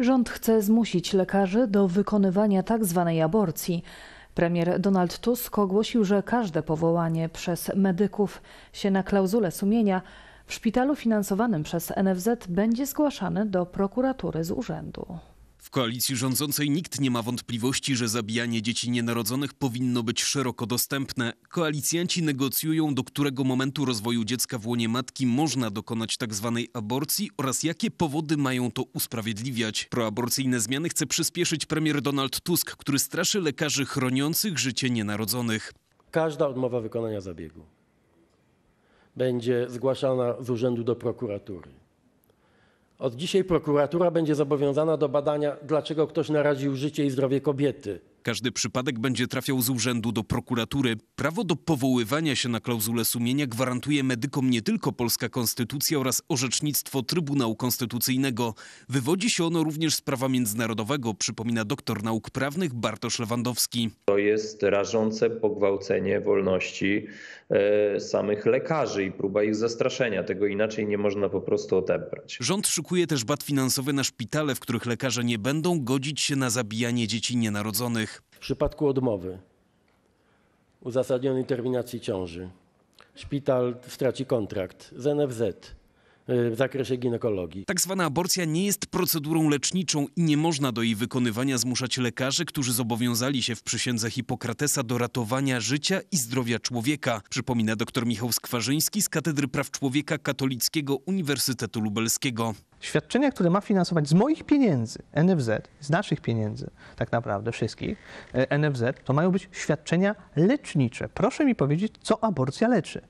Rząd chce zmusić lekarzy do wykonywania tak zwanej aborcji. Premier Donald Tusk ogłosił, że każde powołanie przez medyków się na klauzulę sumienia w szpitalu finansowanym przez NFZ będzie zgłaszane do prokuratury z urzędu. W koalicji rządzącej nikt nie ma wątpliwości, że zabijanie dzieci nienarodzonych powinno być szeroko dostępne. Koalicjanci negocjują, do którego momentu rozwoju dziecka w łonie matki można dokonać tzw. Tak aborcji oraz jakie powody mają to usprawiedliwiać. Proaborcyjne zmiany chce przyspieszyć premier Donald Tusk, który straszy lekarzy chroniących życie nienarodzonych. Każda odmowa wykonania zabiegu będzie zgłaszana z urzędu do prokuratury. Od dzisiaj prokuratura będzie zobowiązana do badania, dlaczego ktoś naraził życie i zdrowie kobiety każdy przypadek będzie trafiał z urzędu do prokuratury. Prawo do powoływania się na klauzulę sumienia gwarantuje medykom nie tylko polska konstytucja oraz orzecznictwo Trybunału Konstytucyjnego. Wywodzi się ono również z prawa międzynarodowego, przypomina doktor nauk prawnych Bartosz Lewandowski. To jest rażące pogwałcenie wolności e, samych lekarzy i próba ich zastraszenia. Tego inaczej nie można po prostu odebrać. Rząd szykuje też bat finansowy na szpitale, w których lekarze nie będą godzić się na zabijanie dzieci nienarodzonych w przypadku odmowy uzasadnionej terminacji ciąży. Szpital straci kontrakt z NFZ. Y, w zakresie ginekologii. Tak zwana aborcja nie jest procedurą leczniczą i nie można do jej wykonywania zmuszać lekarzy, którzy zobowiązali się w przysiędze Hipokratesa do ratowania życia i zdrowia człowieka, przypomina dr Michał Skwarzyński z Katedry Praw Człowieka Katolickiego Uniwersytetu Lubelskiego. Świadczenia, które ma finansować z moich pieniędzy NFZ, z naszych pieniędzy, tak naprawdę wszystkich e, NFZ, to mają być świadczenia lecznicze. Proszę mi powiedzieć, co aborcja leczy.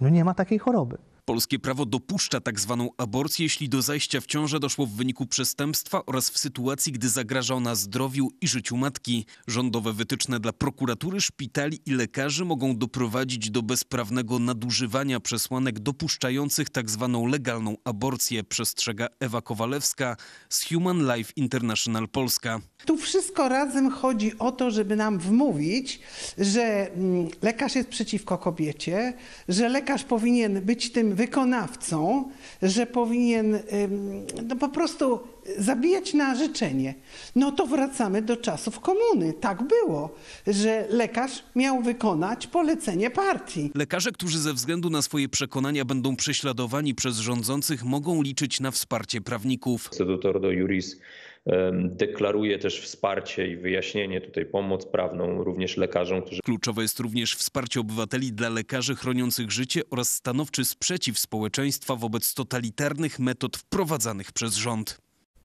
No nie ma takiej choroby. Polskie prawo dopuszcza tak zwaną aborcję, jeśli do zajścia w ciążę doszło w wyniku przestępstwa oraz w sytuacji, gdy zagraża ona zdrowiu i życiu matki. Rządowe wytyczne dla prokuratury, szpitali i lekarzy mogą doprowadzić do bezprawnego nadużywania przesłanek dopuszczających tak zwaną legalną aborcję, przestrzega Ewa Kowalewska z Human Life International Polska. Tu wszystko razem chodzi o to, żeby nam wmówić, że mm, lekarz jest przeciwko kobiecie, że lekarz powinien być tym wykonawcą, że powinien no, po prostu zabijać na życzenie. No to wracamy do czasów komuny. Tak było, że lekarz miał wykonać polecenie partii. Lekarze, którzy ze względu na swoje przekonania będą prześladowani przez rządzących, mogą liczyć na wsparcie prawników. juris Deklaruje też wsparcie i wyjaśnienie, tutaj pomoc prawną również lekarzom, którzy. Kluczowe jest również wsparcie obywateli dla lekarzy chroniących życie oraz stanowczy sprzeciw społeczeństwa wobec totalitarnych metod wprowadzanych przez rząd.